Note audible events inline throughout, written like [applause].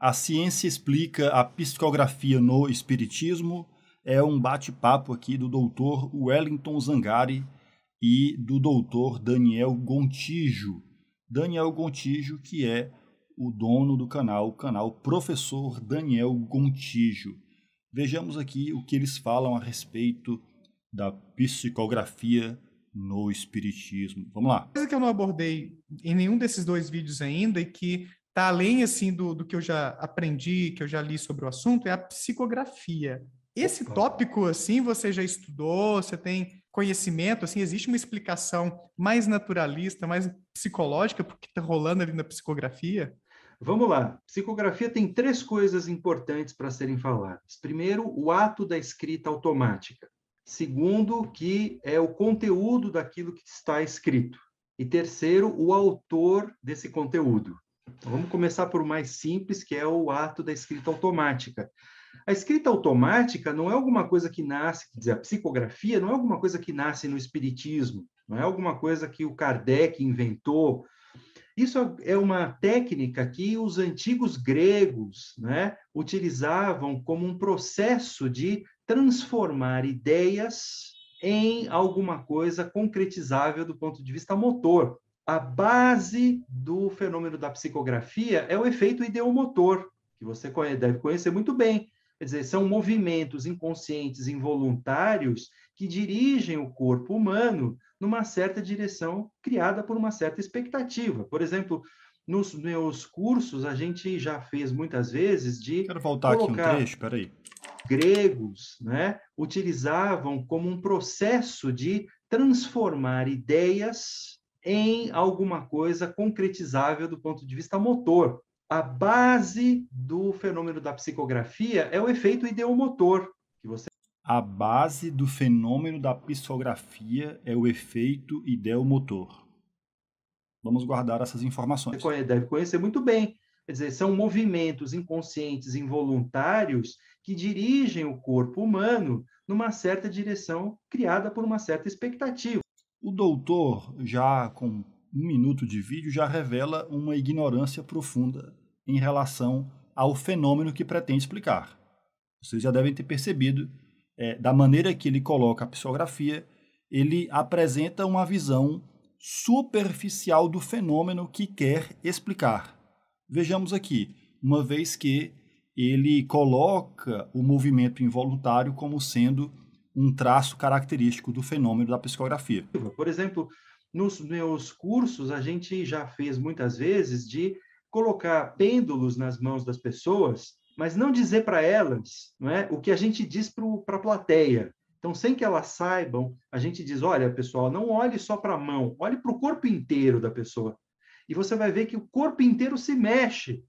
A ciência explica a psicografia no espiritismo. É um bate-papo aqui do doutor Wellington Zangari e do doutor Daniel Gontijo. Daniel Gontijo, que é o dono do canal, o canal Professor Daniel Gontijo. Vejamos aqui o que eles falam a respeito da psicografia no espiritismo. Vamos lá. Coisa que eu não abordei em nenhum desses dois vídeos ainda e é que tá além assim do, do que eu já aprendi, que eu já li sobre o assunto, é a psicografia. Esse tópico, assim, você já estudou, você tem conhecimento, assim, existe uma explicação mais naturalista, mais psicológica porque está rolando ali na psicografia? Vamos lá. Psicografia tem três coisas importantes para serem faladas. Primeiro, o ato da escrita automática. Segundo, que é o conteúdo daquilo que está escrito. E terceiro, o autor desse conteúdo. Vamos começar por o mais simples, que é o ato da escrita automática. A escrita automática não é alguma coisa que nasce, quer dizer, a psicografia não é alguma coisa que nasce no espiritismo, não é alguma coisa que o Kardec inventou. Isso é uma técnica que os antigos gregos né, utilizavam como um processo de transformar ideias em alguma coisa concretizável do ponto de vista motor a base do fenômeno da psicografia é o efeito ideomotor, que você deve conhecer muito bem. Quer dizer, são movimentos inconscientes, involuntários, que dirigem o corpo humano numa certa direção criada por uma certa expectativa. Por exemplo, nos meus cursos, a gente já fez muitas vezes de. Quero voltar aqui um trecho, peraí. Gregos, né, utilizavam como um processo de transformar ideias em alguma coisa concretizável do ponto de vista motor. A base do fenômeno da psicografia é o efeito ideomotor, que você a base do fenômeno da psicografia é o efeito ideomotor. Vamos guardar essas informações. Você deve conhecer muito bem. Quer dizer, são movimentos inconscientes, involuntários, que dirigem o corpo humano numa certa direção criada por uma certa expectativa. O doutor, já com um minuto de vídeo, já revela uma ignorância profunda em relação ao fenômeno que pretende explicar. Vocês já devem ter percebido, é, da maneira que ele coloca a psicografia, ele apresenta uma visão superficial do fenômeno que quer explicar. Vejamos aqui, uma vez que ele coloca o movimento involuntário como sendo um traço característico do fenômeno da psicografia. Por exemplo, nos meus cursos, a gente já fez muitas vezes de colocar pêndulos nas mãos das pessoas, mas não dizer para elas não é, o que a gente diz para a plateia. Então, sem que elas saibam, a gente diz: olha, pessoal, não olhe só para a mão, olhe para o corpo inteiro da pessoa. E você vai ver que o corpo inteiro se mexe.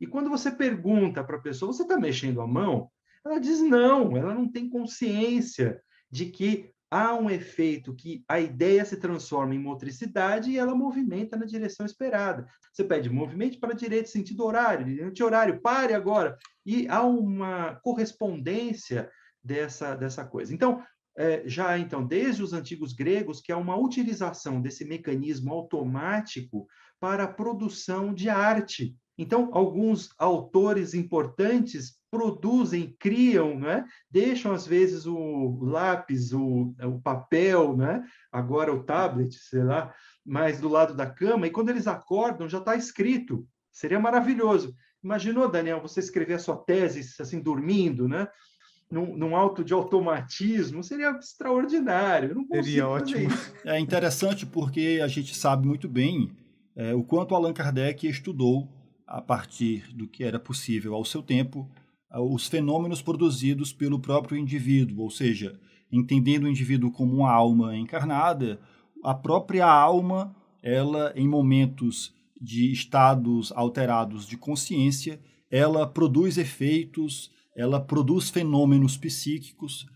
E quando você pergunta para a pessoa: você está mexendo a mão? Ela diz não, ela não tem consciência de que há um efeito que a ideia se transforma em motricidade e ela movimenta na direção esperada. Você pede movimento para a direita, sentido horário, anti-horário, pare agora. E há uma correspondência dessa, dessa coisa. Então, é, já então, desde os antigos gregos, que há uma utilização desse mecanismo automático para a produção de arte. Então, alguns autores importantes produzem, criam, né? deixam às vezes o lápis, o, o papel, né? agora o tablet, sei lá, mas do lado da cama, e quando eles acordam já está escrito. Seria maravilhoso. Imaginou, Daniel, você escrever a sua tese assim, dormindo, né? num, num alto de automatismo, seria extraordinário. seria ótimo. Isso. É interessante porque a gente sabe muito bem é, o quanto Allan Kardec estudou a partir do que era possível ao seu tempo os fenômenos produzidos pelo próprio indivíduo, ou seja, entendendo o indivíduo como uma alma encarnada, a própria alma, ela em momentos de estados alterados de consciência, ela produz efeitos, ela produz fenômenos psíquicos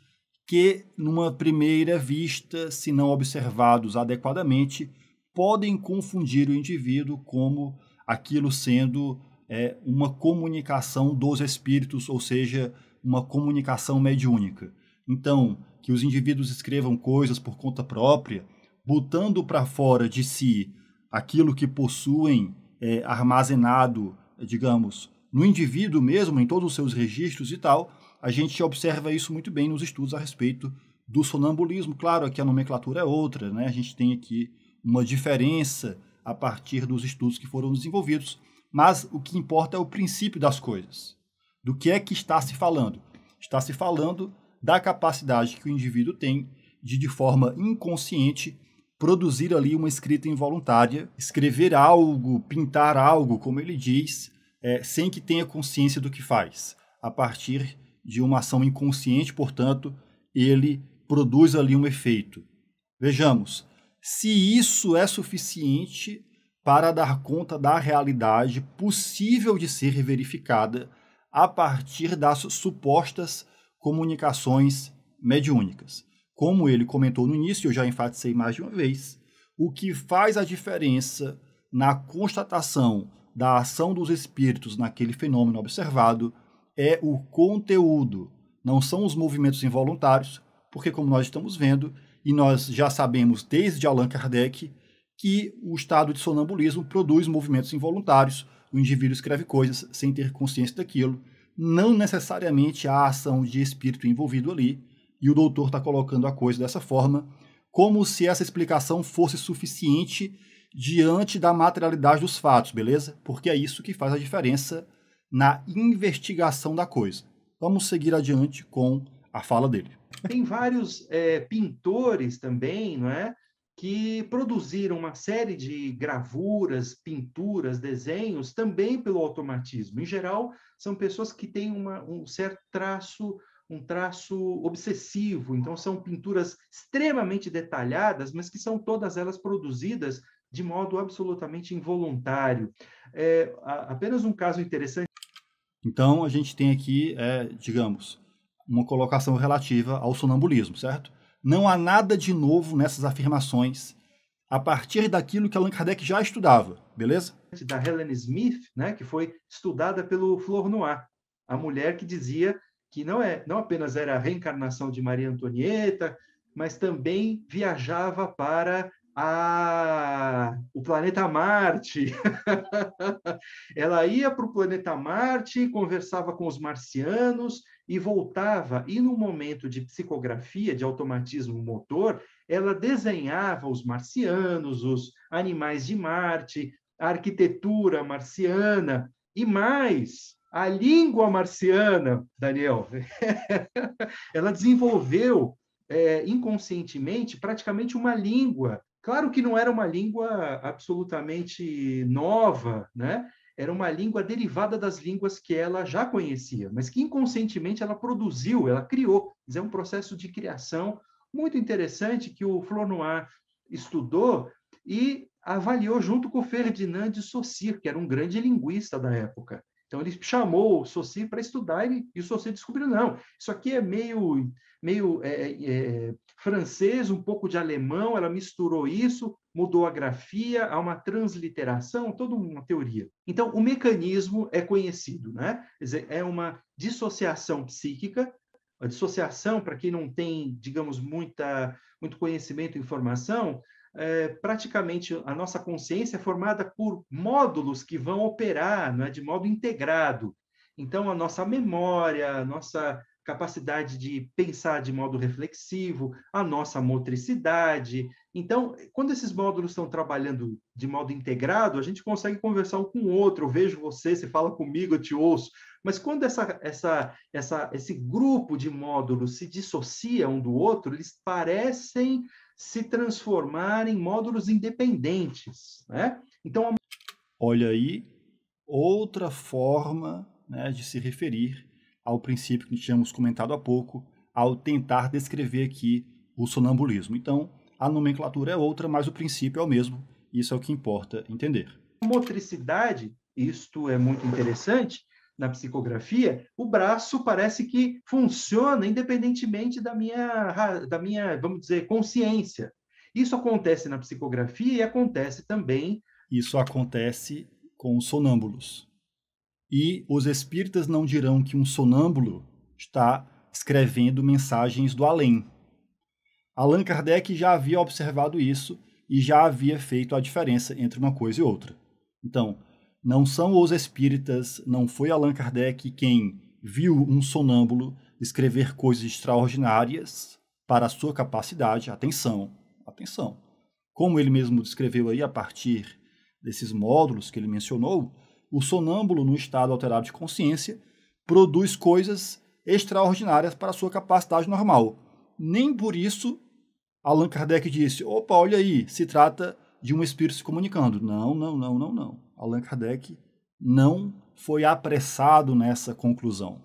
que numa primeira vista, se não observados adequadamente, podem confundir o indivíduo como aquilo sendo é uma comunicação dos espíritos, ou seja, uma comunicação mediúnica. Então, que os indivíduos escrevam coisas por conta própria, botando para fora de si aquilo que possuem é, armazenado, digamos, no indivíduo mesmo, em todos os seus registros e tal, a gente observa isso muito bem nos estudos a respeito do sonambulismo. Claro, aqui a nomenclatura é outra, né? a gente tem aqui uma diferença a partir dos estudos que foram desenvolvidos, mas o que importa é o princípio das coisas. Do que é que está se falando? Está se falando da capacidade que o indivíduo tem de, de forma inconsciente, produzir ali uma escrita involuntária, escrever algo, pintar algo, como ele diz, é, sem que tenha consciência do que faz. A partir de uma ação inconsciente, portanto, ele produz ali um efeito. Vejamos, se isso é suficiente para dar conta da realidade possível de ser verificada a partir das supostas comunicações mediúnicas. Como ele comentou no início, eu já enfatizei mais de uma vez, o que faz a diferença na constatação da ação dos espíritos naquele fenômeno observado é o conteúdo, não são os movimentos involuntários, porque, como nós estamos vendo, e nós já sabemos desde Allan Kardec, que o estado de sonambulismo produz movimentos involuntários, o indivíduo escreve coisas sem ter consciência daquilo, não necessariamente há ação de espírito envolvido ali, e o doutor está colocando a coisa dessa forma, como se essa explicação fosse suficiente diante da materialidade dos fatos, beleza? Porque é isso que faz a diferença na investigação da coisa. Vamos seguir adiante com a fala dele. Tem vários é, pintores também, não é? que produziram uma série de gravuras, pinturas, desenhos, também pelo automatismo. Em geral, são pessoas que têm uma, um certo traço, um traço obsessivo, então são pinturas extremamente detalhadas, mas que são todas elas produzidas de modo absolutamente involuntário. É apenas um caso interessante. Então, a gente tem aqui, é, digamos, uma colocação relativa ao sonambulismo, certo? Não há nada de novo nessas afirmações a partir daquilo que Allan Kardec já estudava, beleza? Da Helen Smith, né, que foi estudada pelo Flor Noir, a mulher que dizia que não é não apenas era a reencarnação de Maria Antonieta, mas também viajava para a, ah, o planeta Marte. [laughs] Ela ia para o planeta Marte, conversava com os marcianos e voltava. E no momento de psicografia, de automatismo motor, ela desenhava os marcianos, os animais de Marte, a arquitetura marciana e mais. A língua marciana, Daniel, [laughs] ela desenvolveu é, inconscientemente praticamente uma língua Claro que não era uma língua absolutamente nova, né? Era uma língua derivada das línguas que ela já conhecia, mas que inconscientemente ela produziu, ela criou. É um processo de criação muito interessante que o Flor Noir estudou e avaliou junto com o Ferdinand de Saussure, que era um grande linguista da época. Então ele chamou o Saussure para estudar e, e o Saussure descobriu não, isso aqui é meio meio é, é, é francês, um pouco de alemão, ela misturou isso, mudou a grafia, há uma transliteração, toda uma teoria. Então, o mecanismo é conhecido, né? Quer dizer, é uma dissociação psíquica, a dissociação, para quem não tem, digamos, muita, muito conhecimento e informação, é, praticamente a nossa consciência é formada por módulos que vão operar não é, de modo integrado. Então, a nossa memória, a nossa capacidade de pensar de modo reflexivo, a nossa motricidade. Então, quando esses módulos estão trabalhando de modo integrado, a gente consegue conversar um com o outro. Eu vejo você, você fala comigo, eu te ouço. Mas quando essa, essa, essa, esse grupo de módulos se dissocia um do outro, eles parecem se transformar em módulos independentes. Né? Então, a... olha aí outra forma né, de se referir ao princípio que tínhamos comentado há pouco, ao tentar descrever aqui o sonambulismo. Então, a nomenclatura é outra, mas o princípio é o mesmo. Isso é o que importa entender. Motricidade, isto é muito interessante, na psicografia, o braço parece que funciona independentemente da minha, da minha, vamos dizer, consciência. Isso acontece na psicografia e acontece também. Isso acontece com os sonâmbulos. E os espíritas não dirão que um sonâmbulo está escrevendo mensagens do além. Allan Kardec já havia observado isso e já havia feito a diferença entre uma coisa e outra. Então, não são os espíritas, não foi Allan Kardec quem viu um sonâmbulo escrever coisas extraordinárias para a sua capacidade, atenção, atenção. Como ele mesmo descreveu aí a partir desses módulos que ele mencionou, o sonâmbulo, no estado alterado de consciência, produz coisas extraordinárias para a sua capacidade normal. Nem por isso Allan Kardec disse: opa, olha aí, se trata de um espírito se comunicando. Não, não, não, não, não. Allan Kardec não foi apressado nessa conclusão.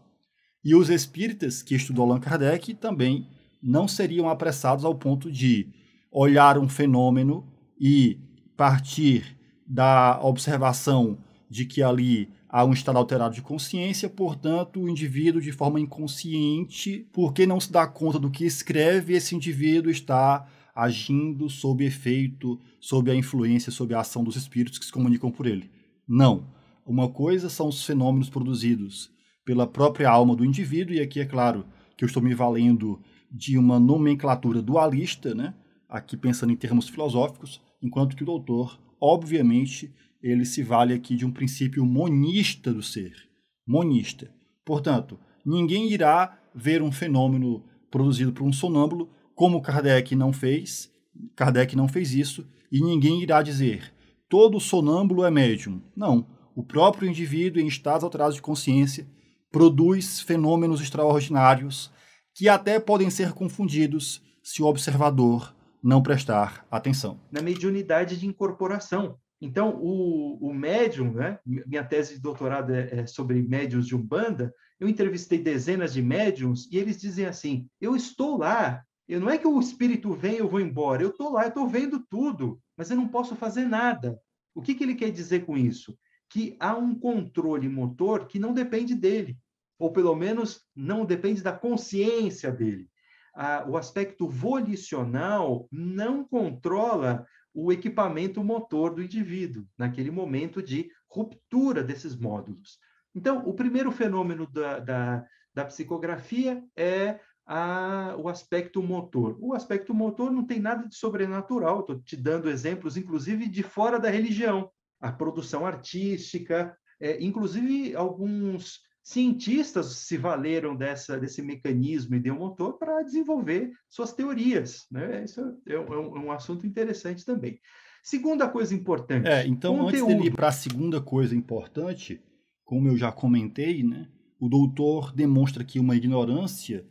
E os espíritas que estudou Allan Kardec também não seriam apressados ao ponto de olhar um fenômeno e partir da observação de que ali há um estado alterado de consciência, portanto, o indivíduo, de forma inconsciente, porque não se dá conta do que escreve, esse indivíduo está agindo sob efeito, sob a influência, sob a ação dos espíritos que se comunicam por ele. Não. Uma coisa são os fenômenos produzidos pela própria alma do indivíduo, e aqui é claro que eu estou me valendo de uma nomenclatura dualista, né? aqui pensando em termos filosóficos, enquanto que o doutor, obviamente, ele se vale aqui de um princípio monista do ser. Monista. Portanto, ninguém irá ver um fenômeno produzido por um sonâmbulo, como Kardec não fez, Kardec não fez isso, e ninguém irá dizer todo sonâmbulo é médium. Não. O próprio indivíduo em estados alterados de consciência produz fenômenos extraordinários que até podem ser confundidos se o observador não prestar atenção. Na mediunidade de incorporação, então, o, o médium, né? minha tese de doutorado é, é sobre médiums de Umbanda, eu entrevistei dezenas de médiums e eles dizem assim, eu estou lá, eu, não é que o espírito vem e eu vou embora, eu estou lá, eu estou vendo tudo, mas eu não posso fazer nada. O que, que ele quer dizer com isso? Que há um controle motor que não depende dele, ou pelo menos não depende da consciência dele. Ah, o aspecto volicional não controla o equipamento motor do indivíduo, naquele momento de ruptura desses módulos. Então, o primeiro fenômeno da, da, da psicografia é a, o aspecto motor. O aspecto motor não tem nada de sobrenatural, estou te dando exemplos, inclusive, de fora da religião. A produção artística, é, inclusive alguns cientistas se valeram dessa, desse mecanismo e de um motor para desenvolver suas teorias. Né? Isso é, é, é um, é um, assunto interessante também. Segunda coisa importante. É, então, conteúdo. antes de ir para a segunda coisa importante, como eu já comentei, né, o doutor demonstra aqui uma ignorância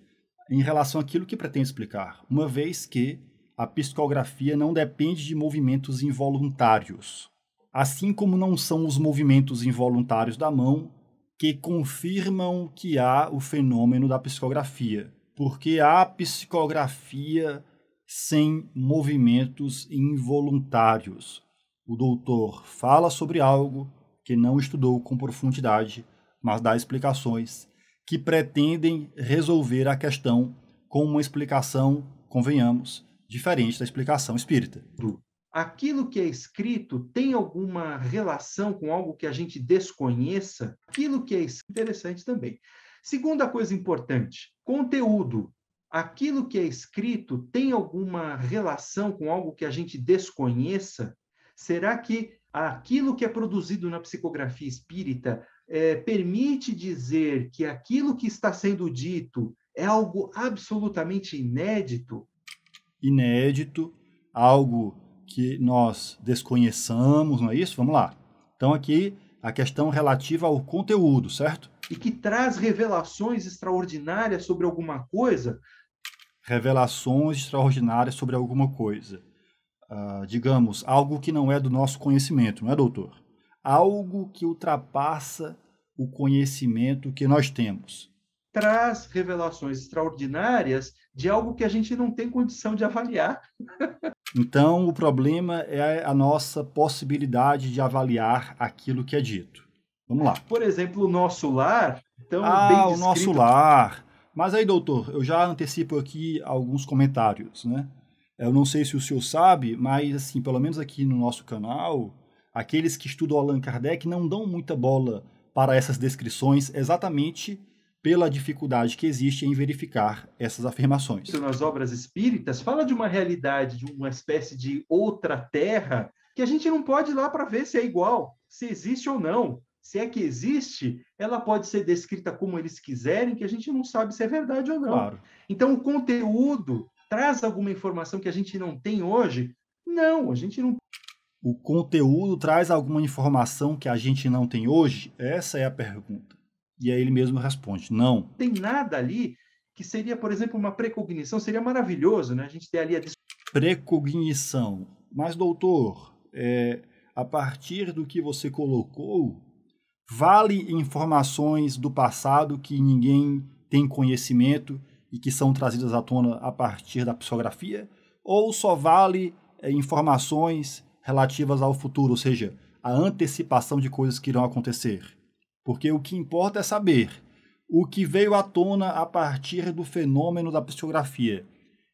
em relação àquilo que pretende explicar, uma vez que a psicografia não depende de movimentos involuntários. Assim como não são os movimentos involuntários da mão que confirmam que há o fenômeno da psicografia, porque há psicografia sem movimentos involuntários. O doutor fala sobre algo que não estudou com profundidade, mas dá explicações que pretendem resolver a questão com uma explicação, convenhamos, diferente da explicação espírita aquilo que é escrito tem alguma relação com algo que a gente desconheça, aquilo que é interessante também. Segunda coisa importante, conteúdo. Aquilo que é escrito tem alguma relação com algo que a gente desconheça? Será que aquilo que é produzido na psicografia espírita é, permite dizer que aquilo que está sendo dito é algo absolutamente inédito? Inédito, algo que nós desconheçamos, não é isso? Vamos lá. Então, aqui a questão relativa ao conteúdo, certo? E que traz revelações extraordinárias sobre alguma coisa? Revelações extraordinárias sobre alguma coisa. Uh, digamos, algo que não é do nosso conhecimento, não é, doutor? Algo que ultrapassa o conhecimento que nós temos traz revelações extraordinárias de algo que a gente não tem condição de avaliar. [laughs] então, o problema é a nossa possibilidade de avaliar aquilo que é dito. Vamos lá. Por exemplo, o nosso lar. Então, ah, bem descrito... o nosso lar. Mas aí, doutor, eu já antecipo aqui alguns comentários, né? Eu não sei se o senhor sabe, mas assim, pelo menos aqui no nosso canal, aqueles que estudam Allan Kardec não dão muita bola para essas descrições exatamente pela dificuldade que existe em verificar essas afirmações. Então, nas obras espíritas, fala de uma realidade, de uma espécie de outra terra, que a gente não pode ir lá para ver se é igual, se existe ou não. Se é que existe, ela pode ser descrita como eles quiserem, que a gente não sabe se é verdade ou não. Claro. Então, o conteúdo traz alguma informação que a gente não tem hoje? Não, a gente não o conteúdo traz alguma informação que a gente não tem hoje? Essa é a pergunta. E aí ele mesmo responde: não. Não tem nada ali que seria, por exemplo, uma precognição, seria maravilhoso, né? A gente ter ali a. Precognição. Mas, doutor, é, a partir do que você colocou, vale informações do passado que ninguém tem conhecimento e que são trazidas à tona a partir da psicografia? Ou só vale é, informações relativas ao futuro, ou seja, a antecipação de coisas que irão acontecer? porque o que importa é saber o que veio à tona a partir do fenômeno da psicografia.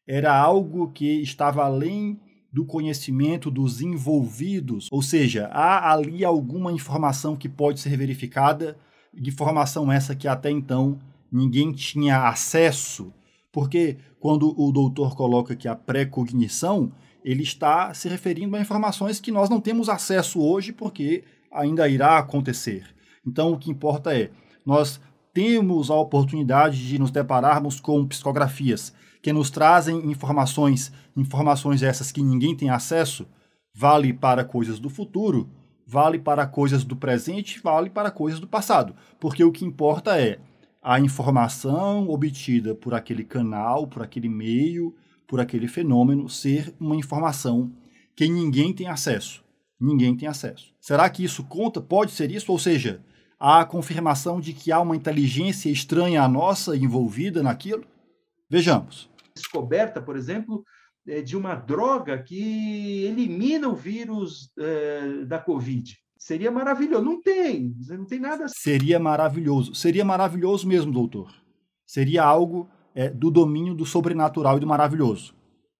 Era algo que estava além do conhecimento dos envolvidos, ou seja, há ali alguma informação que pode ser verificada, informação essa que até então ninguém tinha acesso, porque quando o doutor coloca que a pré-cognição, ele está se referindo a informações que nós não temos acesso hoje porque ainda irá acontecer. Então, o que importa é, nós temos a oportunidade de nos depararmos com psicografias que nos trazem informações, informações essas que ninguém tem acesso, vale para coisas do futuro, vale para coisas do presente, vale para coisas do passado, porque o que importa é a informação obtida por aquele canal, por aquele meio, por aquele fenômeno ser uma informação que ninguém tem acesso. Ninguém tem acesso. Será que isso conta? Pode ser isso? Ou seja, a confirmação de que há uma inteligência estranha à nossa envolvida naquilo? Vejamos. Descoberta, por exemplo, é, de uma droga que elimina o vírus é, da Covid. Seria maravilhoso. Não tem, não tem nada. Assim. Seria maravilhoso. Seria maravilhoso mesmo, doutor. Seria algo é, do domínio do sobrenatural e do maravilhoso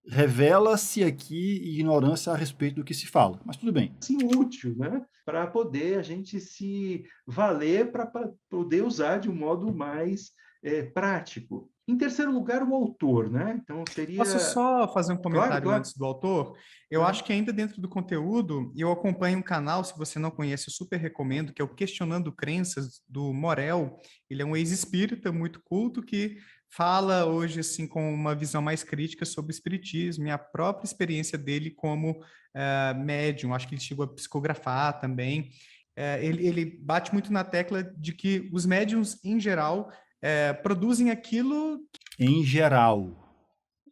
revela-se aqui ignorância a respeito do que se fala, mas tudo bem. Sim, útil, né? Para poder a gente se valer, para poder usar de um modo mais é, prático. Em terceiro lugar, o autor, né? Então seria. Posso só fazer um comentário claro, claro. antes do autor? Eu é. acho que ainda dentro do conteúdo, eu acompanho um canal, se você não conhece, eu super recomendo, que é o Questionando Crenças, do Morel. Ele é um ex-espírita muito culto que fala hoje assim com uma visão mais crítica sobre o espiritismo e a própria experiência dele como uh, médium. Acho que ele chegou a psicografar também. Uh, ele, ele, bate muito na tecla de que os médiums em geral uh, produzem aquilo. Em geral,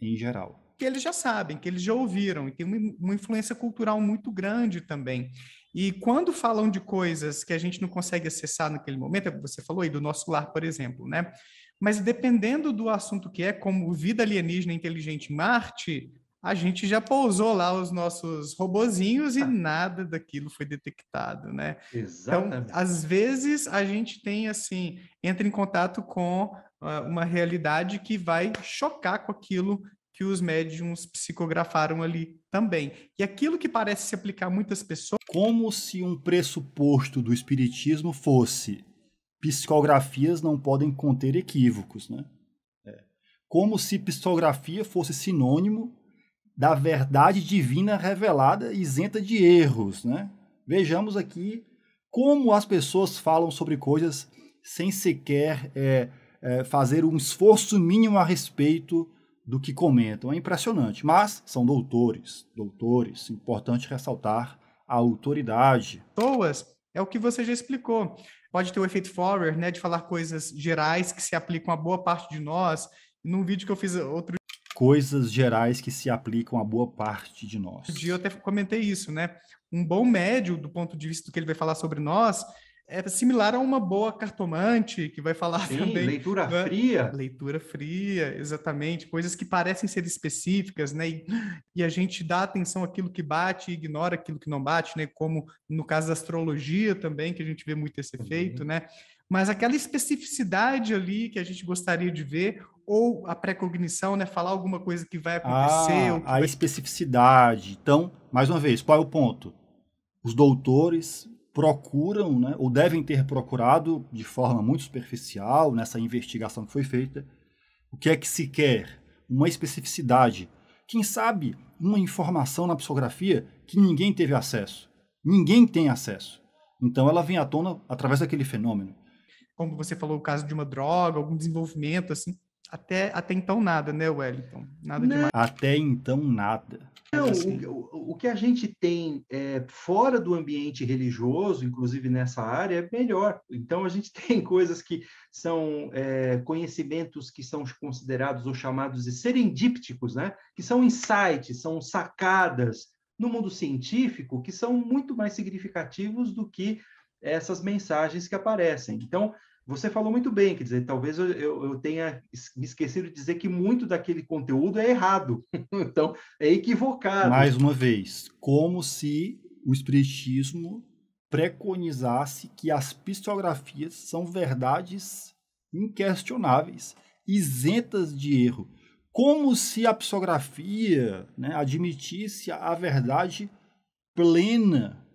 em geral. Que eles já sabem, que eles já ouviram, e tem uma, uma influência cultural muito grande também. E quando falam de coisas que a gente não consegue acessar naquele momento, é você falou aí do nosso lar, por exemplo, né? Mas dependendo do assunto que é, como vida alienígena inteligente em Marte, a gente já pousou lá os nossos robozinhos e ah. nada daquilo foi detectado, né? Então, Exatamente. Então, às vezes a gente tem assim, entra em contato com uh, uma realidade que vai chocar com aquilo que os médiums psicografaram ali também. E aquilo que parece se aplicar a muitas pessoas. Como se um pressuposto do Espiritismo fosse psicografias não podem conter equívocos, né? É. Como se psicografia fosse sinônimo da verdade divina revelada isenta de erros, né? Vejamos aqui como as pessoas falam sobre coisas sem sequer é, é, fazer um esforço mínimo a respeito do que comentam. É impressionante, mas são doutores, doutores. Importante ressaltar a autoridade. Boas, é o que você já explicou pode ter o efeito forward, né, de falar coisas gerais que se aplicam a boa parte de nós. Num vídeo que eu fiz outro coisas gerais que se aplicam a boa parte de nós. Um dia eu até comentei isso, né? Um bom médio do ponto de vista do que ele vai falar sobre nós é similar a uma boa cartomante que vai falar Sim, também, leitura né? fria leitura fria exatamente coisas que parecem ser específicas né e, e, a gente dá atenção àquilo que bate e ignora aquilo que não bate né como no caso da astrologia também que a gente vê muito esse uhum. efeito né mas aquela especificidade ali que a gente gostaria de ver ou a precognição né? Falar alguma coisa que vai acontecer. Ah, que a vai... especificidade. Então, mais uma vez, qual é o ponto? Os doutores procuram, né, ou devem ter procurado de forma muito superficial nessa investigação que foi feita, o que é que se quer, uma especificidade, quem sabe uma informação na psicografia que ninguém teve acesso, ninguém tem acesso. Então ela vem à tona através daquele fenômeno. Como você falou, o caso de uma droga, algum desenvolvimento assim. Até, até então nada, né, Wellington? Nada Não. Né? demais. Até então nada. Não, assim. o, o, que a gente tem é, fora do ambiente religioso, inclusive nessa área, é melhor. Então, a gente [laughs] tem coisas que são é, conhecimentos que são considerados ou chamados de serendípticos, né? que são insights, são sacadas no mundo científico que são muito mais significativos do que essas mensagens que aparecem. Então, você falou muito bem, quer dizer, talvez eu, eu tenha me esquecido de dizer que muito daquele conteúdo é errado, [laughs] então é equivocado. Mais uma vez, como se o Espiritismo preconizasse que as psicografias são verdades inquestionáveis, isentas de erro, como se a psicografia né, admitisse a verdade plena,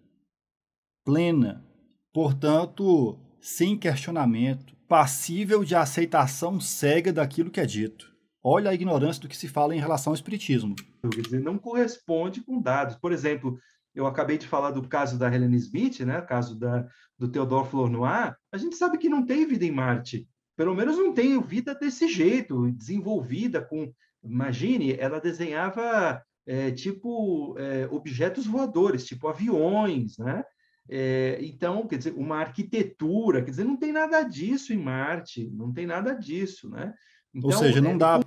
plena. Portanto, sem questionamento, passível de aceitação cega daquilo que é dito. Olha a ignorância do que se fala em relação ao espiritismo. Quer dizer, não corresponde com dados. Por exemplo, eu acabei de falar do caso da Helen Smith, né? O caso da, do Theodore Flournoy. A gente sabe que não tem vida em Marte. Pelo menos não tem vida desse jeito, desenvolvida com. Imagine, ela desenhava é, tipo é, objetos voadores, tipo aviões, né? É, então, quer dizer, uma arquitetura, quer dizer, não tem nada disso em Marte, não tem nada disso, né? Então, Ou seja, não é dá,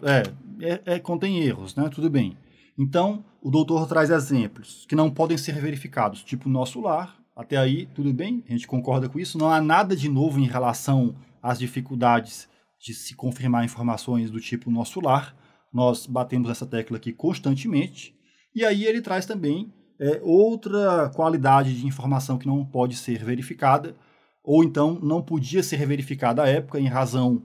é, é, é, contém erros, né? Tudo bem. Então, o doutor traz exemplos que não podem ser verificados, tipo nosso lar. Até aí, tudo bem, a gente concorda com isso. Não há nada de novo em relação às dificuldades de se confirmar informações do tipo nosso lar. Nós batemos essa tecla aqui constantemente. E aí ele traz também é, outra qualidade de informação que não pode ser verificada, ou então não podia ser verificada à época em razão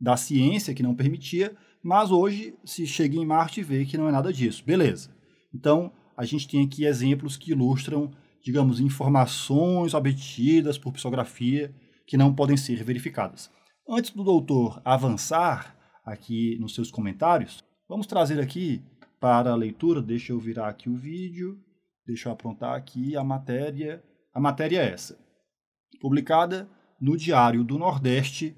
da ciência que não permitia, mas hoje se chega em Marte e vê que não é nada disso. Beleza. Então, a gente tem aqui exemplos que ilustram, digamos, informações obtidas por psicografia que não podem ser verificadas. Antes do doutor avançar aqui nos seus comentários, vamos trazer aqui para a leitura, deixa eu virar aqui o vídeo. Deixa eu aprontar aqui a matéria. A matéria é essa. Publicada no Diário do Nordeste,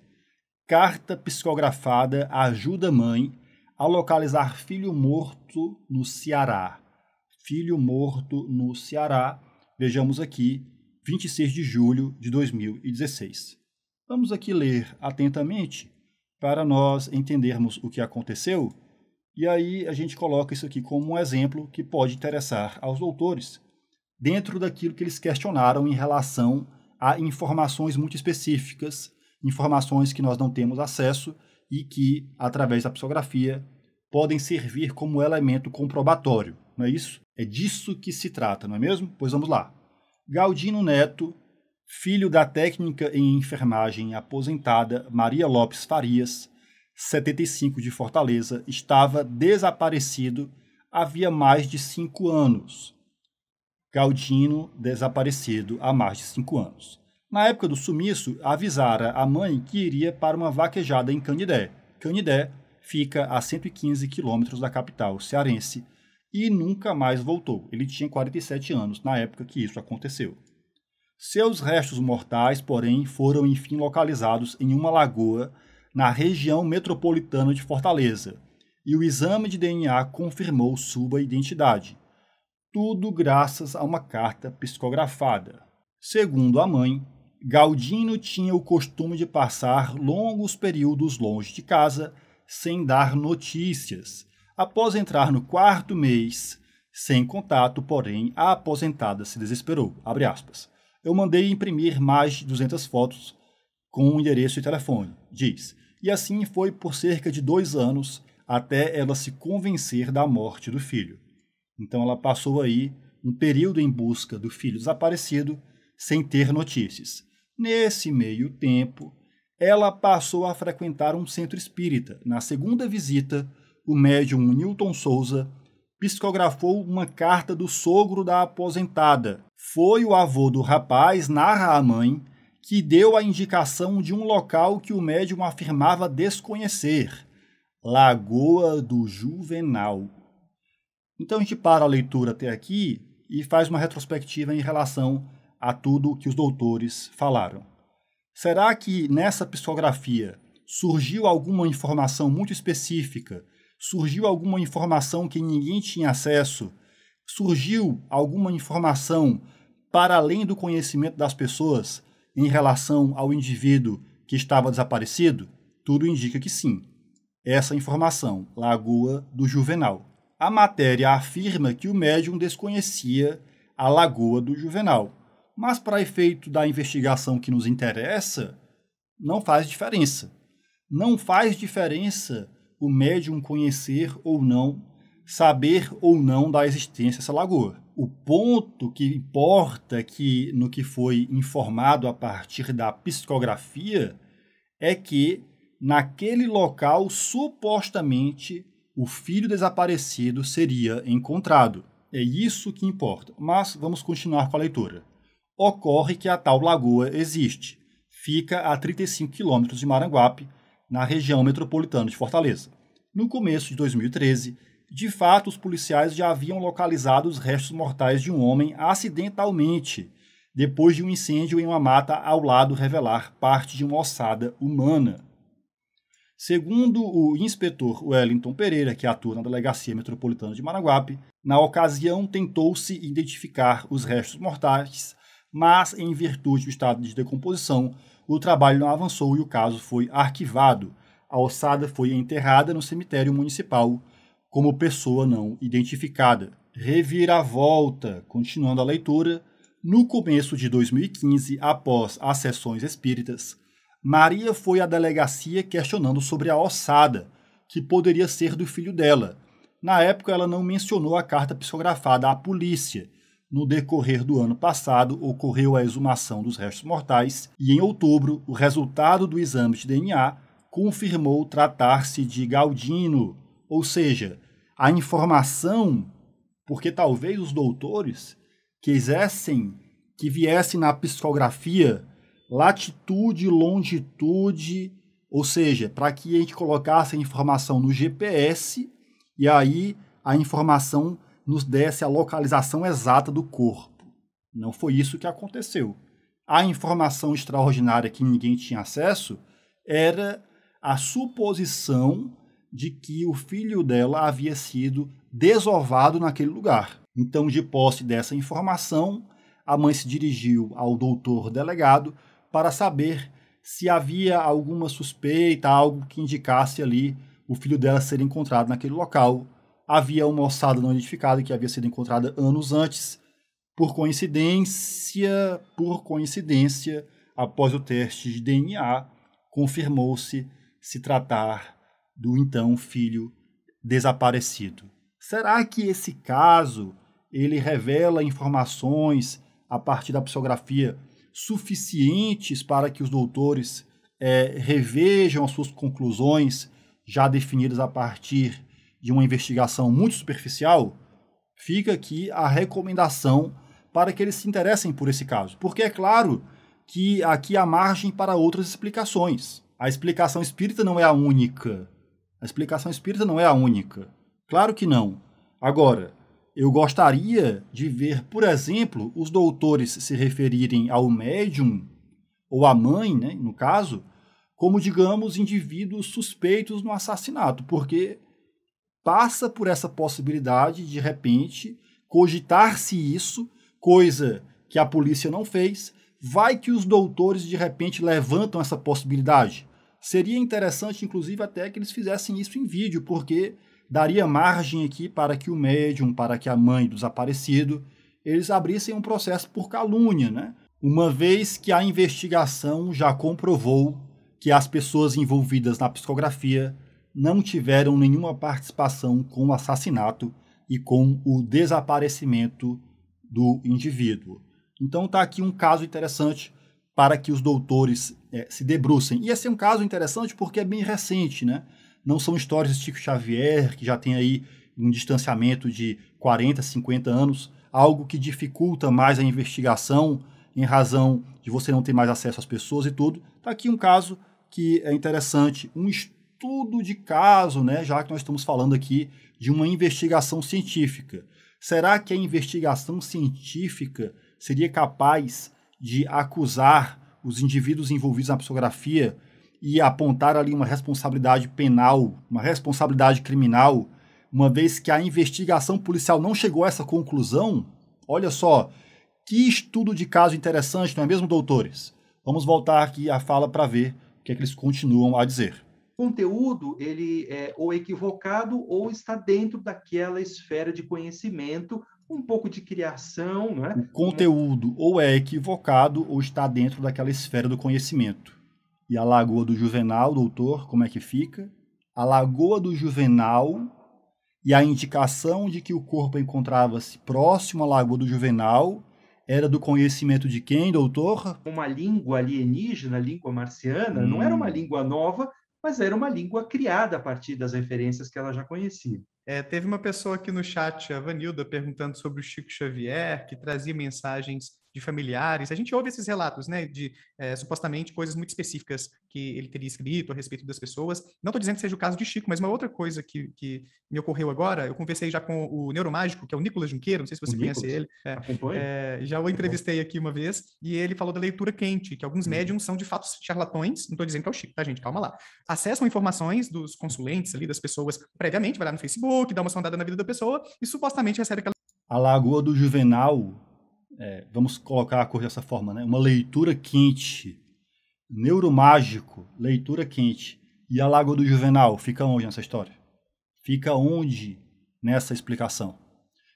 carta psicografada ajuda mãe a localizar filho morto no Ceará. Filho morto no Ceará. Vejamos aqui, 26 de julho de 2016. Vamos aqui ler atentamente para nós entendermos o que aconteceu e aí a gente coloca isso aqui como um exemplo que pode interessar aos doutores dentro daquilo que eles questionaram em relação a informações muito específicas, informações que nós não temos acesso e que, através da psicografia, podem servir como elemento comprobatório, não é isso? É disso que se trata, não é mesmo? Pois vamos lá. Galdino Neto, filho da técnica em enfermagem aposentada Maria Lopes Farias, 75 de Fortaleza estava desaparecido havia mais de cinco anos. Galdino desaparecido há mais de cinco anos. Na época do sumiço, avisara a mãe que iria para uma vaquejada em Canidé. Canidé fica a 115 quilômetros da capital cearense e nunca mais voltou. Ele tinha 47 anos na época que isso aconteceu. Seus restos mortais, porém, foram enfim localizados em uma lagoa na região metropolitana de Fortaleza, e o exame de DNA confirmou sua identidade. Tudo graças a uma carta psicografada. Segundo a mãe, Galdino tinha o costume de passar longos períodos longe de casa sem dar notícias. Após entrar no quarto mês, sem contato, porém, a aposentada se desesperou. Eu mandei imprimir mais de 200 fotos com o endereço e telefone, diz e assim foi por cerca de dois anos até ela se convencer da morte do filho. Então ela passou aí um período em busca do filho desaparecido sem ter notícias. Nesse meio tempo, ela passou a frequentar um centro espírita. Na segunda visita, o médium Newton Souza psicografou uma carta do sogro da aposentada. Foi o avô do rapaz, narra a mãe, que deu a indicação de um local que o médium afirmava desconhecer, Lagoa do Juvenal. Então a gente para a leitura até aqui e faz uma retrospectiva em relação a tudo que os doutores falaram. Será que nessa psicografia surgiu alguma informação muito específica? Surgiu alguma informação que ninguém tinha acesso? Surgiu alguma informação para além do conhecimento das pessoas em relação ao indivíduo que estava desaparecido? Tudo indica que sim. Essa informação, Lagoa do Juvenal. A matéria afirma que o médium desconhecia a Lagoa do Juvenal, mas para efeito da investigação que nos interessa, não faz diferença. Não faz diferença o médium conhecer ou não, saber ou não da existência dessa lagoa. O ponto que importa que no que foi informado a partir da psicografia é que naquele local supostamente o filho desaparecido seria encontrado. É isso que importa. Mas vamos continuar com a leitura. Ocorre que a tal lagoa existe. Fica a 35 quilômetros de Maranguape, na região metropolitana de Fortaleza. No começo de 2013, de fato, os policiais já haviam localizado os restos mortais de um homem acidentalmente, depois de um incêndio em uma mata ao lado revelar parte de uma ossada humana. Segundo o inspetor Wellington Pereira, que atua na Delegacia Metropolitana de Maranguape, na ocasião tentou-se identificar os restos mortais, mas, em virtude do estado de decomposição, o trabalho não avançou e o caso foi arquivado. A ossada foi enterrada no cemitério municipal como pessoa não identificada. Reviravolta, continuando a leitura, no começo de 2015, após as sessões espíritas, Maria foi à delegacia questionando sobre a ossada, que poderia ser do filho dela. Na época, ela não mencionou a carta psicografada à polícia. No decorrer do ano passado, ocorreu a exumação dos restos mortais e, em outubro, o resultado do exame de DNA confirmou tratar-se de Galdino, ou seja, a informação, porque talvez os doutores quisessem que viesse na psicografia latitude, longitude, ou seja, para que a gente colocasse a informação no GPS e aí a informação nos desse a localização exata do corpo. Não foi isso que aconteceu. A informação extraordinária que ninguém tinha acesso era a suposição de que o filho dela havia sido desovado naquele lugar. Então, de posse dessa informação, a mãe se dirigiu ao doutor delegado para saber se havia alguma suspeita, algo que indicasse ali o filho dela ser encontrado naquele local. Havia uma ossada não identificada que havia sido encontrada anos antes. Por coincidência, por coincidência, após o teste de DNA, confirmou-se se tratar do então filho desaparecido. Será que esse caso ele revela informações a partir da psicografia suficientes para que os doutores é, revejam as suas conclusões já definidas a partir de uma investigação muito superficial? Fica aqui a recomendação para que eles se interessem por esse caso, porque é claro que aqui há margem para outras explicações. A explicação espírita não é a única a explicação espírita não é a única. Claro que não. Agora, eu gostaria de ver, por exemplo, os doutores se referirem ao médium, ou à mãe, né, no caso, como, digamos, indivíduos suspeitos no assassinato, porque passa por essa possibilidade, de repente, cogitar-se isso, coisa que a polícia não fez. Vai que os doutores, de repente, levantam essa possibilidade. Seria interessante, inclusive, até que eles fizessem isso em vídeo, porque daria margem aqui para que o médium, para que a mãe do desaparecido, eles abrissem um processo por calúnia, né? Uma vez que a investigação já comprovou que as pessoas envolvidas na psicografia não tiveram nenhuma participação com o assassinato e com o desaparecimento do indivíduo. Então está aqui um caso interessante para que os doutores é, se debrucem. E esse é um caso interessante porque é bem recente, né? Não são histórias de Chico Xavier, que já tem aí um distanciamento de 40, 50 anos, algo que dificulta mais a investigação em razão de você não ter mais acesso às pessoas e tudo. Está aqui um caso que é interessante, um estudo de caso, né? Já que nós estamos falando aqui de uma investigação científica. Será que a investigação científica seria capaz de acusar os indivíduos envolvidos na psicografia e apontar ali uma responsabilidade penal, uma responsabilidade criminal, uma vez que a investigação policial não chegou a essa conclusão, olha só, que estudo de caso interessante, não é mesmo, doutores? Vamos voltar aqui à fala para ver o que é que eles continuam a dizer. O conteúdo, ele é ou equivocado ou está dentro daquela esfera de conhecimento um pouco de criação. Né? O conteúdo ou é equivocado ou está dentro daquela esfera do conhecimento. E a Lagoa do Juvenal, doutor, como é que fica? A Lagoa do Juvenal e a indicação de que o corpo encontrava-se próximo à Lagoa do Juvenal era do conhecimento de quem, doutor? Uma língua alienígena, língua marciana, hum. não era hum. uma língua nova, mas era uma língua criada a partir das referências que ela já conhecia. É, teve uma pessoa aqui no chat, a Vanilda, perguntando sobre o Chico Xavier, que trazia mensagens de familiares. A gente ouve esses relatos, né, de é, supostamente coisas muito específicas que ele teria escrito a respeito das pessoas. Não estou dizendo que seja o caso de Chico, mas uma outra coisa que, que me ocorreu agora, eu conversei já com o neuromágico, que é o Nicolas Junqueiro, não sei se você o conhece Nicolas? ele. É, É, já o entrevistei aqui uma vez, e ele falou da leitura quente, que alguns hum. médiums são de fato charlatões, não estou dizendo que é o Chico, tá, gente? Calma lá. Acessam informações dos consulentes ali, das pessoas, previamente, vai lá no Facebook, dá uma sondada na vida da pessoa, e supostamente recebe aquela. A Lagoa do Juvenal é, vamos colocar a cor dessa forma, né? Uma leitura quente, neuromágico, leitura quente. E a Lagoa do Juvenal fica onde nessa história? Fica onde nessa explicação?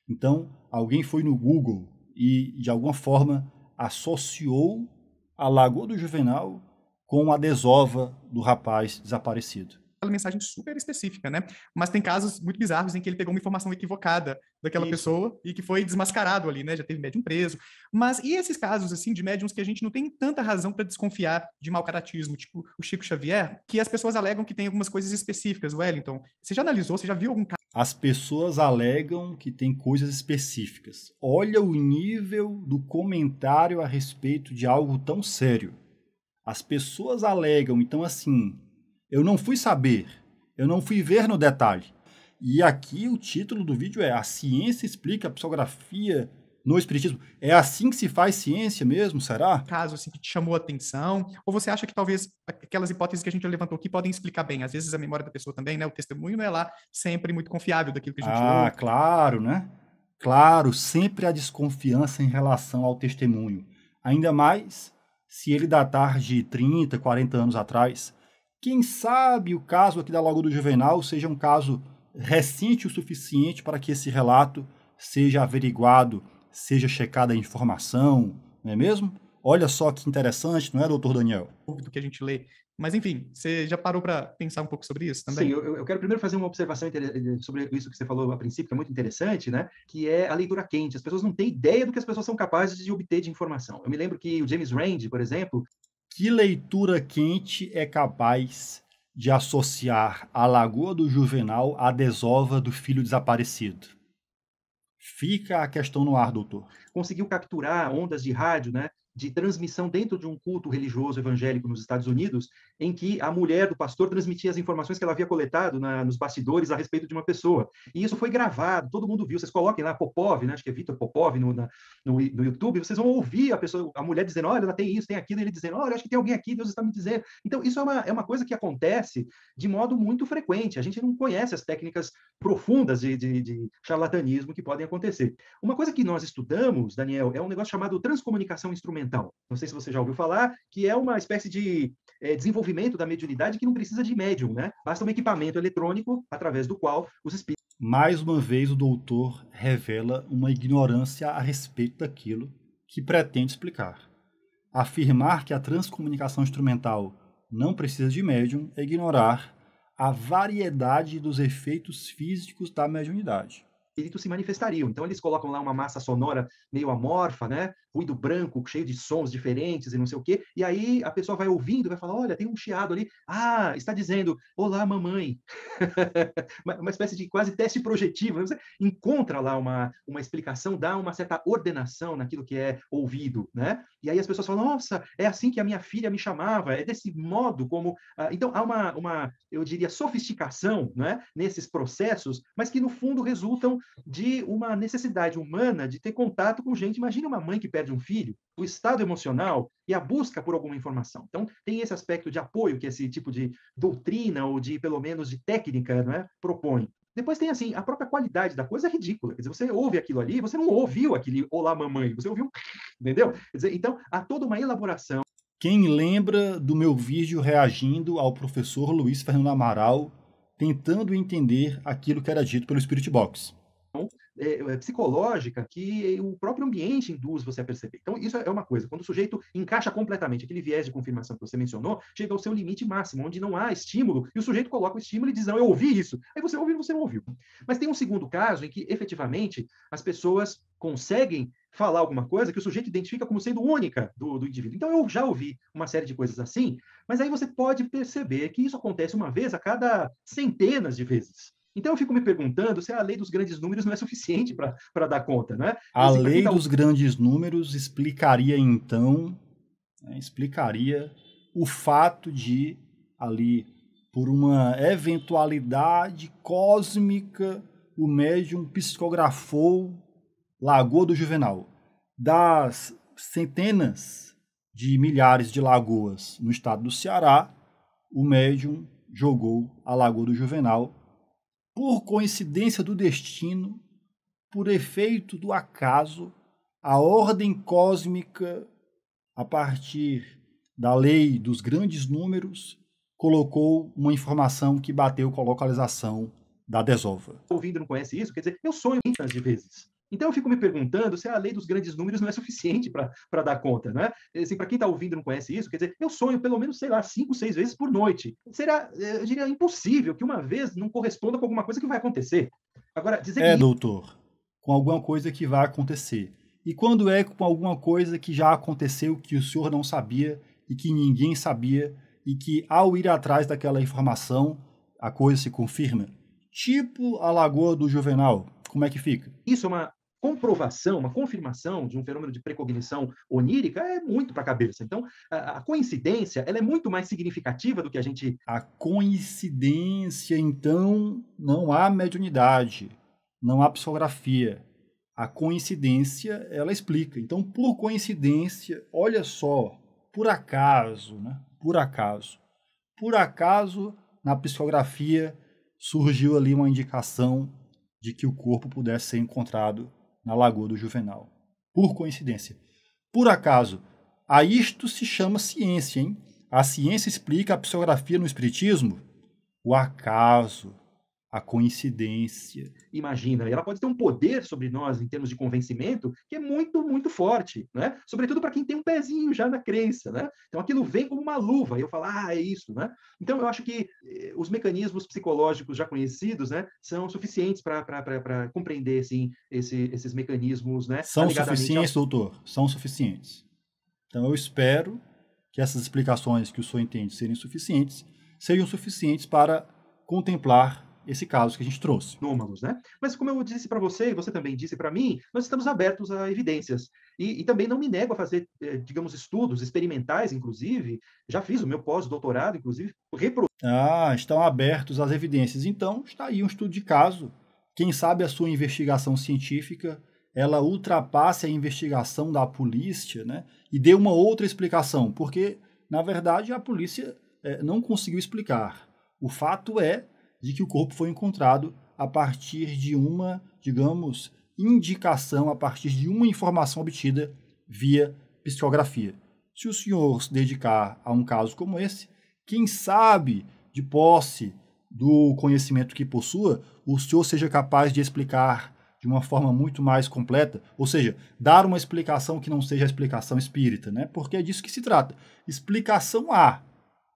Então, alguém foi no Google e, de alguma forma, associou a Lagoa do Juvenal com a desova do rapaz desaparecido aquela mensagem super específica, né? Mas tem casos muito bizarros em que ele pegou uma informação equivocada daquela Isso. pessoa e que foi desmascarado ali, né? Já teve médium preso. Mas e esses casos, assim, de médiums que a gente não tem tanta razão para desconfiar de mau caratismo, tipo o Chico Xavier, que as pessoas alegam que tem algumas coisas específicas, Wellington. Você já analisou, você já viu algum caso? As pessoas alegam que tem coisas específicas. Olha o nível do comentário a respeito de algo tão sério. As pessoas alegam, então assim, eu não fui saber, eu não fui ver no detalhe. E aqui o título do vídeo é A Ciência Explica a Psicografia no Espiritismo. É assim que se faz ciência mesmo, será? Caso assim, que te chamou a atenção, ou você acha que talvez aquelas hipóteses que a gente levantou aqui podem explicar bem. Às vezes a memória da pessoa também, né? O testemunho não é lá sempre muito confiável daquilo que a gente Ah, ouve. claro, né? Claro, sempre há desconfiança em relação ao testemunho. Ainda mais se ele datar de 30, 40 anos atrás, quem sabe o caso aqui da Lagoa do Juvenal seja um caso recente o suficiente para que esse relato seja averiguado, seja checada a informação, não é mesmo? Olha só que interessante, não é, doutor Daniel? Do que a gente lê. Mas, enfim, você já parou para pensar um pouco sobre isso também? Sim, eu, eu quero primeiro fazer uma observação eh, sobre isso que você falou a princípio, que é muito interessante, né? Que é a leitura quente. As pessoas não têm ideia do que as pessoas são capazes de obter de informação. Eu me lembro que o James Randi, por exemplo, que leitura quente é capaz de associar a Lagoa do Juvenal à desova do filho desaparecido? Fica a questão no ar, doutor. Conseguiu capturar ondas de rádio, né? de transmissão dentro de um culto religioso evangélico nos Estados Unidos, em que a mulher do pastor transmitia as informações que ela havia coletado na, nos bastidores a respeito de uma pessoa. E isso foi gravado, todo mundo viu. Vocês coloquem lá Popov, né? acho que é Vitor Popov no, na, no, no, YouTube, vocês vão ouvir a pessoa, a mulher dizendo, olha, ela tem isso, tem aquilo, e ele dizendo, olha, acho que tem alguém aqui, Deus está me dizendo. Então, isso é uma, é uma coisa que acontece de modo muito frequente. A gente não conhece as técnicas profundas de, de, de charlatanismo que podem acontecer. Uma coisa que nós estudamos, Daniel, é um negócio chamado transcomunicação instrumental então. Não sei se você já ouviu falar, que é uma espécie de é, desenvolvimento da mediunidade que não precisa de médium, né? Basta um equipamento eletrônico através do qual os espíritos. Mais uma vez, o doutor revela uma ignorância a respeito daquilo que pretende explicar. Afirmar que a transcomunicação instrumental não precisa de médium é ignorar a variedade dos efeitos físicos da mediunidade espíritos se manifestariam. Então eles colocam lá uma massa sonora meio amorfa, né? ruído branco, cheio de sons diferentes e não sei o quê. E aí a pessoa vai ouvindo, vai falar: olha, tem um chiado ali. Ah, está dizendo: olá, mamãe. [laughs] uma espécie de quase teste projetivo. Né? Você encontra lá uma, uma explicação, dá uma certa ordenação naquilo que é ouvido, né? E aí as pessoas falam: nossa, é assim que a minha filha me chamava, é desse modo como. Ah, então há uma, uma, eu diria, sofisticação né, nesses processos, mas que no fundo resultam de uma necessidade humana de ter contato com gente. Imagina uma mãe que pega perde um filho, o estado emocional e a busca por alguma informação. Então, tem esse aspecto de apoio que esse tipo de doutrina ou de, pelo menos, de técnica né, propõe. Depois tem, assim, a própria qualidade da coisa é ridícula. Quer dizer, você ouve aquilo ali, você não ouviu aquele olá mamãe, você ouviu, entendeu? Quer dizer, então, há toda uma elaboração. Quem lembra do meu vídeo reagindo ao professor Luiz Fernando Amaral tentando entender aquilo que era dito pelo Spirit Box? Então, é, é, psicológica que o próprio ambiente induz você a perceber. Então, isso é uma coisa. Quando o sujeito encaixa completamente aquele viés de confirmação que você mencionou, chega ao seu limite máximo, onde não há estímulo, e o sujeito coloca o estímulo e diz, não, eu ouvi isso. Aí você ouviu, você não ouviu. Mas tem um segundo caso em que, efetivamente, as pessoas conseguem falar alguma coisa que o sujeito identifica como sendo única do, do indivíduo. Então, eu já ouvi uma série de coisas assim, mas aí você pode perceber que isso acontece uma vez a cada centenas de vezes. Então eu fico me perguntando se a lei dos grandes números não é suficiente para dar conta, né? A assim, lei tá... dos grandes números explicaria então, né, explicaria o fato de ali por uma eventualidade cósmica o médium psicografou Lagoa do Juvenal. Das centenas de milhares de lagoas no estado do Ceará, o médium jogou a Lagoa do Juvenal por coincidência do destino, por efeito do acaso, a ordem cósmica, a partir da lei dos grandes números, colocou uma informação que bateu com a localização da desova. O Ouvindo não conhece isso, quer dizer, eu sonho muitas vezes. Então eu fico me perguntando se a lei dos grandes números não é suficiente para dar conta, né? Assim, para quem está ouvindo e não conhece isso, quer dizer, eu sonho pelo menos, sei lá, cinco, seis vezes por noite. Será, eh, eu diria, impossível que uma vez não corresponda com alguma coisa que vai acontecer. Agora, dizer É, que... doutor, com alguma coisa que vai acontecer. E quando é com alguma coisa que já aconteceu que o senhor não sabia e que ninguém sabia e que ao ir atrás daquela informação a coisa se confirma? Tipo a Lagoa do Juvenal, como é que fica? Isso é uma comprovação, uma confirmação de um fenômeno de precognição onírica é muito para a cabeça. Então, a, coincidência ela é muito mais significativa do que a gente. A coincidência, então, não há mediunidade, não há psicografia. A coincidência, ela explica. Então, por coincidência, olha só, por acaso, né? Por acaso. Por acaso, na psicografia surgiu ali uma indicação de que o corpo pudesse ser encontrado na Lagoa do Juvenal. Por coincidência. Por acaso, a isto se chama ciência, hein? A ciência explica a psicografia no espiritismo? O acaso, a coincidência. Imagina, ela pode ter um poder sobre nós em termos de convencimento que é muito, muito forte, né? Sobretudo para quem tem um pezinho já na crença, né? Então aquilo vem como uma luva e eu falo, ah, é isso, né? Então eu acho que eh, os mecanismos psicológicos já conhecidos, né, são suficientes para compreender, assim esse, esses mecanismos, né? São tá suficientes, ao... doutor, são suficientes. Então eu espero que essas explicações que o senhor entende serem suficientes sejam suficientes para contemplar esse caso que a gente trouxe. Nômados, né? Mas como eu disse para você, e você também disse para mim, nós estamos abertos a evidências. E, e, também não me nego a fazer, eh, digamos, estudos experimentais, inclusive. Já fiz o meu pós-doutorado, inclusive, reproduz. Ah, estão abertos às evidências. Então, está aí um estudo de caso. Quem sabe a sua investigação científica ela ultrapasse a investigação da polícia, né? E dê uma outra explicação, porque na verdade a polícia é, não conseguiu explicar. O fato é de que o corpo foi encontrado a partir de uma, digamos, indicação, a partir de uma informação obtida via psicografia. Se o senhor se dedicar a um caso como esse, quem sabe, de posse do conhecimento que possua, o senhor seja capaz de explicar de uma forma muito mais completa, ou seja, dar uma explicação que não seja a explicação espírita, né? Porque é disso que se trata. Explicação A.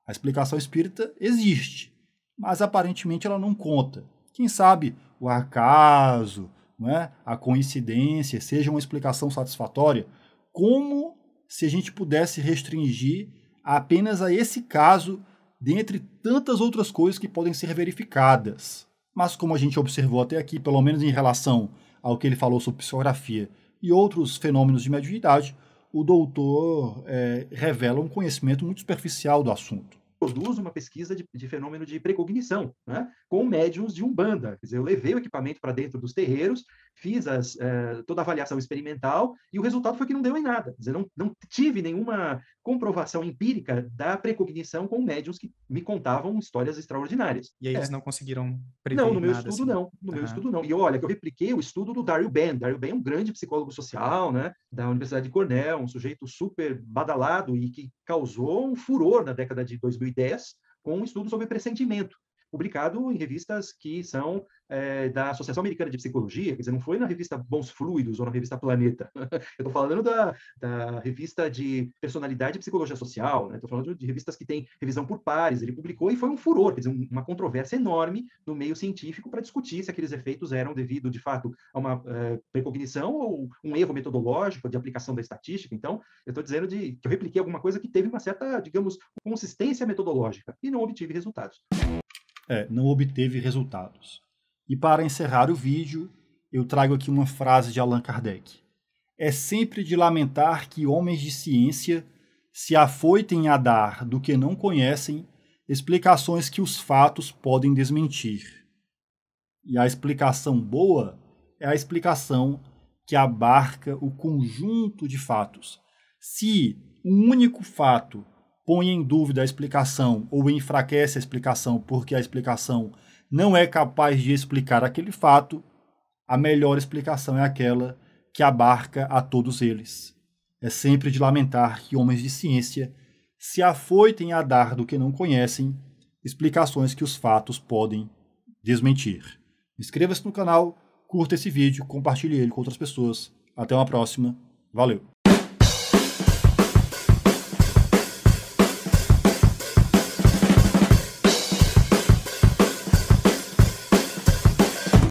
A explicação espírita existe mas aparentemente ela não conta. Quem sabe o acaso, é, a coincidência seja uma explicação satisfatória? Como se a gente pudesse restringir apenas a esse caso, dentre tantas outras coisas que podem ser verificadas? Mas como a gente observou até aqui, pelo menos em relação ao que ele falou sobre psicografia e outros fenômenos de mediunidade, o doutor é, revela um conhecimento muito superficial do assunto produz uma pesquisa de, de fenômeno de precognição, né? com médiums de Umbanda. Quer dizer, eu levei o equipamento para dentro dos terreiros, fiz as, eh, toda a avaliação experimental e o resultado foi que não deu em nada. Quer dizer, não, não tive nenhuma comprovação empírica da precognição com médiums que me contavam histórias extraordinárias. E aí é. eles não conseguiram prever Não, no meu nada, estudo assim. não. No uhum. meu estudo não. E olha, que eu repliquei o estudo do Dario Ben. Dario Ben é um grande psicólogo social, né, da Universidade de Cornell, um sujeito super badalado e que causou um furor na década de 2010 com um estudo sobre pressentimento publicado em revistas que são é, da Associação Americana de Psicologia, quer dizer, não foi na revista Bons Fluidos ou na revista Planeta. [laughs] Eu estou falando da, da, revista de personalidade e psicologia social, estou né? falando de revistas que têm revisão por pares. Ele publicou e foi um furor, quer dizer, uma controvérsia enorme no meio científico para discutir se aqueles efeitos eram devido, de fato, a uma é, precognição ou um erro metodológico de aplicação da estatística. Então, eu estou dizendo de, que eu repliquei alguma coisa que teve uma certa, digamos, consistência metodológica e não obtive resultados é, não obteve resultados. E para encerrar o vídeo, eu trago aqui uma frase de Allan Kardec. É sempre de lamentar que homens de ciência se afoitem a dar do que não conhecem explicações que os fatos podem desmentir. E a explicação boa é a explicação que abarca o conjunto de fatos. Se um único fato põe em dúvida a explicação ou enfraquece a explicação porque a explicação não é capaz de explicar aquele fato, a melhor explicação é aquela que abarca a todos eles. É sempre de lamentar que homens de ciência se afoitem a dar do que não conhecem explicações que os fatos podem desmentir. Inscreva-se no canal, curta esse vídeo, compartilhe ele com outras pessoas. Até uma próxima. Valeu!